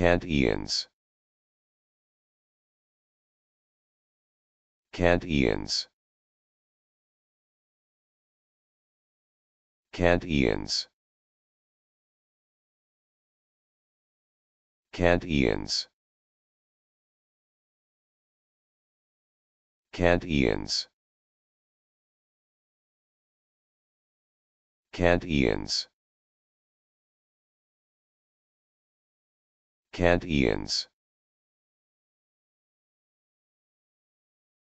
Kantians. Kantians. Kantians. Kantians. Kantians. Kantians. Kantians